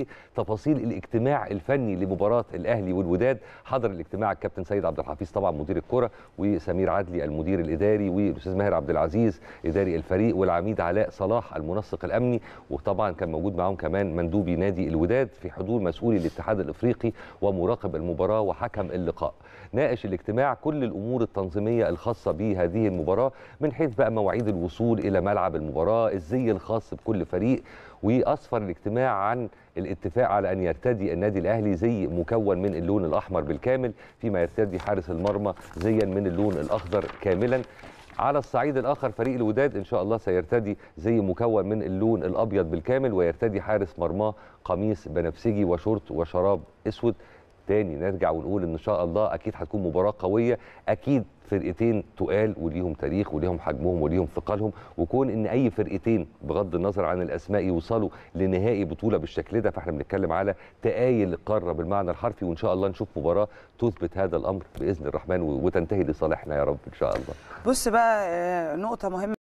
في تفاصيل الاجتماع الفني لمباراه الاهلي والوداد حضر الاجتماع الكابتن سيد عبد الحفيظ طبعا مدير الكره وسمير عدلي المدير الاداري والاستاذ ماهر عبد العزيز اداري الفريق والعميد علاء صلاح المنسق الامني وطبعا كان موجود معاهم كمان مندوبي نادي الوداد في حضور مسؤولي الاتحاد الافريقي ومراقب المباراه وحكم اللقاء ناقش الاجتماع كل الامور التنظيميه الخاصه بهذه المباراه من حيث بقى مواعيد الوصول الى ملعب المباراه الزي الخاص بكل فريق وأسفر الاجتماع عن الاتفاق على أن يرتدي النادي الأهلي زي مكون من اللون الأحمر بالكامل فيما يرتدي حارس المرمى زيا من اللون الأخضر كاملا على الصعيد الاخر فريق الوداد ان شاء الله سيرتدي زي مكون من اللون الابيض بالكامل ويرتدي حارس مرماه قميص بنفسجي وشورت وشراب اسود تاني نرجع ونقول ان شاء الله اكيد هتكون مباراه قويه اكيد فرقتين تقال وليهم تاريخ وليهم حجمهم وليهم ثقلهم وكون ان اي فرقتين بغض النظر عن الاسماء يوصلوا لنهائي بطوله بالشكل ده فاحنا بنتكلم على تايل القاره بالمعنى الحرفي وان شاء الله نشوف مباراه تثبت هذا الامر باذن الرحمن وتنتهي لصالحنا يا رب ان شاء الله بص بقى آه، نقطه مهمه